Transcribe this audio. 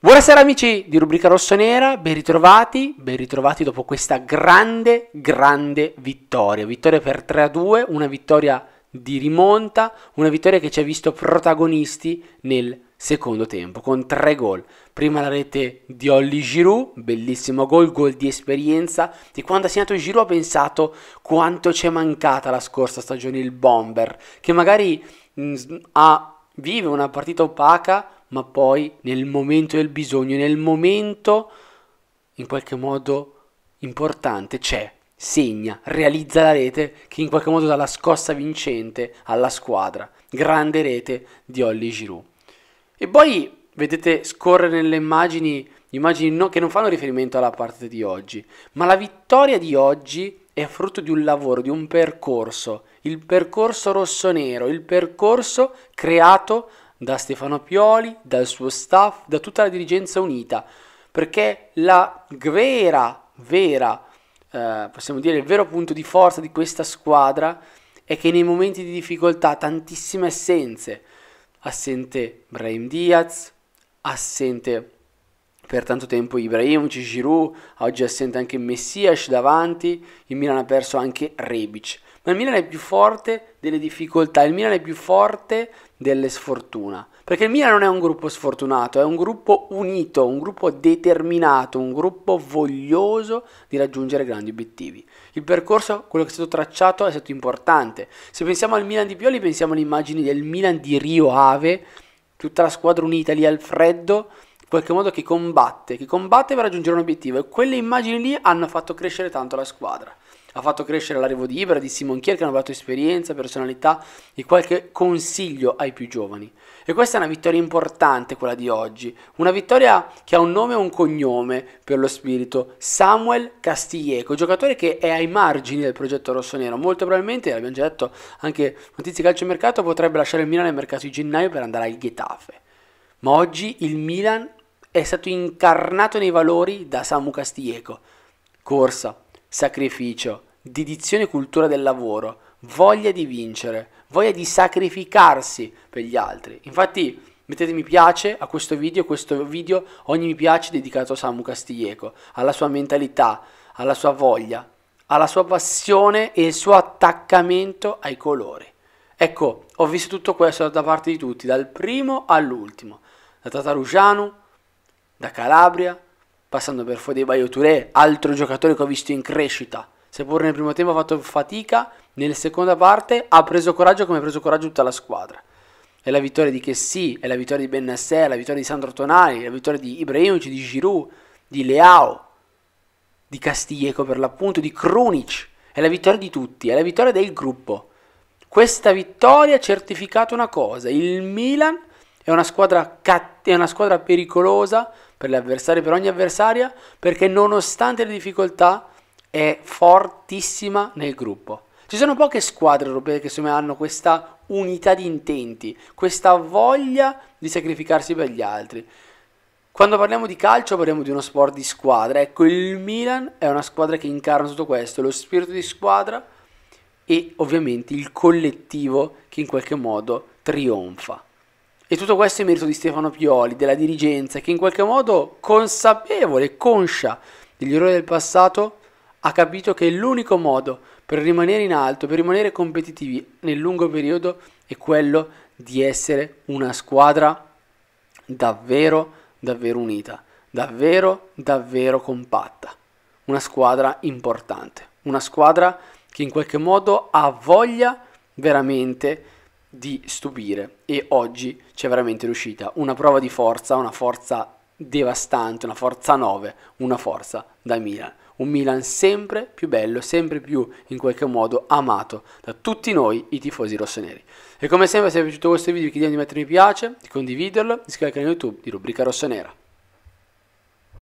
Buonasera amici di Rubrica Rossonera, ben ritrovati, ben ritrovati dopo questa grande, grande vittoria. Vittoria per 3-2, a una vittoria di rimonta, una vittoria che ci ha visto protagonisti nel secondo tempo con tre gol. Prima la rete di Olli Giroud, bellissimo gol, gol di esperienza. Di quando ha segnato Giroud ha pensato quanto ci è mancata la scorsa stagione il bomber, che magari mh, mm, ha, vive una partita opaca ma poi nel momento del bisogno, nel momento in qualche modo importante c'è, segna, realizza la rete che in qualche modo dà la scossa vincente alla squadra. Grande rete di Olly Giroud. E poi vedete scorrere nelle immagini, immagini no, che non fanno riferimento alla parte di oggi, ma la vittoria di oggi è frutto di un lavoro, di un percorso, il percorso rosso-nero, il percorso creato da Stefano Pioli, dal suo staff, da tutta la dirigenza unita, perché la vera, vera, eh, possiamo dire il vero punto di forza di questa squadra è che nei momenti di difficoltà tantissime assenze, assente Brahim Diaz, assente per tanto tempo Ibrahimovic, Giroud, oggi è assente anche Messias davanti, il Milan ha perso anche Rebic, ma il Milan è più forte delle difficoltà, il Milan è più forte delle sfortuna, perché il Milan non è un gruppo sfortunato, è un gruppo unito, un gruppo determinato, un gruppo voglioso di raggiungere grandi obiettivi. Il percorso, quello che è stato tracciato, è stato importante. Se pensiamo al Milan di Pioli, pensiamo alle immagini del Milan di Rio Ave, tutta la squadra unita lì al freddo, in qualche modo chi combatte, chi combatte per raggiungere un obiettivo e quelle immagini lì hanno fatto crescere tanto la squadra. Ha fatto crescere l'arrivo di Ibra, di Simon Kier che hanno dato esperienza, personalità e qualche consiglio ai più giovani. E questa è una vittoria importante quella di oggi, una vittoria che ha un nome e un cognome per lo spirito, Samuel Castiglieco, giocatore che è ai margini del progetto rossonero, molto probabilmente, l'abbiamo già detto anche notizie Calcio Mercato, potrebbe lasciare il Milan nel mercato di gennaio per andare al Getafe. Ma oggi il Milan è stato incarnato nei valori da Samu Castiglieco. Corsa, sacrificio, dedizione e cultura del lavoro, voglia di vincere, voglia di sacrificarsi per gli altri. Infatti mettete mi piace a questo video, questo video ogni mi piace è dedicato a Samu Castiglieco, alla sua mentalità, alla sua voglia, alla sua passione e il suo attaccamento ai colori. Ecco, ho visto tutto questo da parte di tutti, dal primo all'ultimo, da Tata Tatarugianu da Calabria, passando per Fodebaio Touré, altro giocatore che ho visto in crescita. Seppur nel primo tempo ha fatto fatica, nella seconda parte ha preso coraggio come ha preso coraggio tutta la squadra. È la vittoria di Chessy, è la vittoria di Bennassè, è la vittoria di Sandro Tonali, è la vittoria di Ibrahimovic, di Giroud, di Leao, di Castiglieco per l'appunto, di Krunic. È la vittoria di tutti, è la vittoria del gruppo. Questa vittoria ha certificato una cosa, il Milan è una, squadra cat- è una squadra pericolosa per gli avversari, per ogni avversaria, perché nonostante le difficoltà è fortissima nel gruppo. Ci sono poche squadre europee che me, hanno questa unità di intenti, questa voglia di sacrificarsi per gli altri. Quando parliamo di calcio parliamo di uno sport di squadra, ecco il Milan è una squadra che incarna tutto questo, lo spirito di squadra e ovviamente il collettivo che in qualche modo trionfa. E tutto questo è merito di Stefano Pioli, della dirigenza, che in qualche modo, consapevole, conscia degli errori del passato, ha capito che l'unico modo per rimanere in alto, per rimanere competitivi nel lungo periodo, è quello di essere una squadra davvero, davvero unita, davvero, davvero compatta, una squadra importante, una squadra che in qualche modo ha voglia veramente di di stupire e oggi c'è veramente riuscita. Una prova di forza, una forza devastante, una forza 9, una forza da Milan. Un Milan sempre più bello, sempre più in qualche modo amato da tutti noi i tifosi rossoneri. E come sempre se vi è piaciuto questo video vi chiediamo di mettere mi piace, di condividerlo, di iscrivervi al canale YouTube di Rubrica Rossonera.